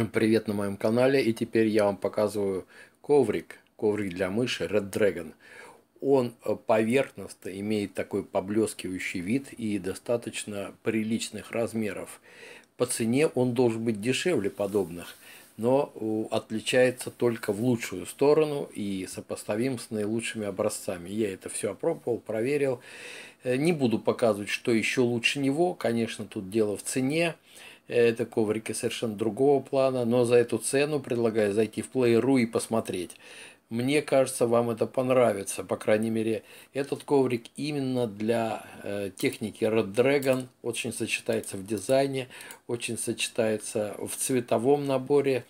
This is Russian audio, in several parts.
Привет на моем канале и теперь я вам показываю коврик, коврик для мыши Red Dragon. Он э, поверхностно имеет такой поблескивающий вид и достаточно приличных размеров. По цене он должен быть дешевле подобных, но э, отличается только в лучшую сторону и сопоставим с наилучшими образцами. Я это все опробовал, проверил. Э, не буду показывать, что еще лучше него. Конечно, тут дело в цене. Это коврики совершенно другого плана, но за эту цену предлагаю зайти в Play.ru и посмотреть. Мне кажется, вам это понравится. По крайней мере, этот коврик именно для э, техники Red Dragon очень сочетается в дизайне, очень сочетается в цветовом наборе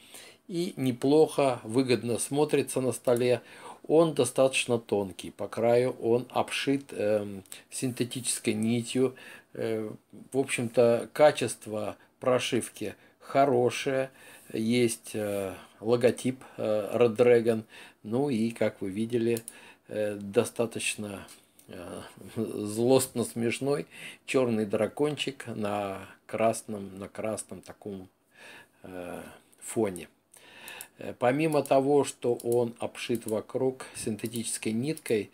и неплохо, выгодно смотрится на столе. Он достаточно тонкий, по краю он обшит э, синтетической нитью. Э, в общем-то, качество прошивки хорошие, есть э, логотип э, Red Dragon, ну и, как вы видели, э, достаточно злостно смешной черный дракончик на красном, на красном таком фоне. Э, помимо того, что он обшит вокруг синтетической ниткой,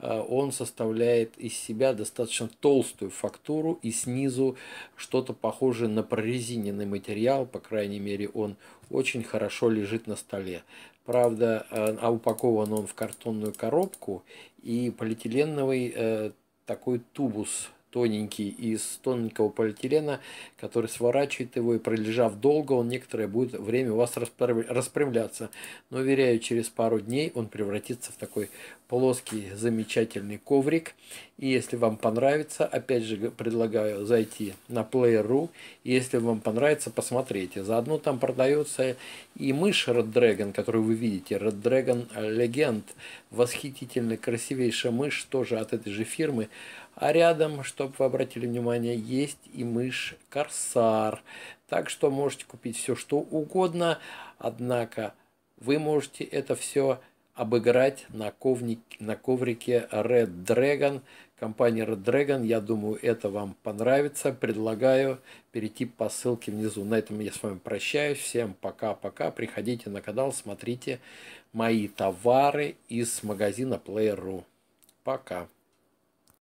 э, он составляет из себя достаточно толстую фактуру и снизу что-то похожее на прорезиненный материал, по крайней мере он очень хорошо лежит на столе. Правда, э, а упакован он в картонную коробку и полиэтиленовый такой тубус тоненький из тоненького полиэтилена, который сворачивает его, и пролежав долго, он некоторое будет время у вас распрямляться. Но, уверяю, через пару дней он превратится в такой плоский замечательный коврик. И если вам понравится, опять же предлагаю зайти на Play.ru, если вам понравится, посмотрите. Заодно там продается и мышь Red Dragon, которую вы видите. Red Dragon Legend. Восхитительно красивейшая мышь, тоже от этой же фирмы. А рядом, что чтобы вы обратили внимание, есть и мышь Корсар. Так что можете купить все, что угодно, однако вы можете это все обыграть на, ковник, на коврике Red Dragon. Компания Red Dragon, я думаю, это вам понравится. Предлагаю перейти по ссылке внизу. На этом я с вами прощаюсь. Всем пока-пока. Приходите на канал, смотрите мои товары из магазина Player.ru. Пока.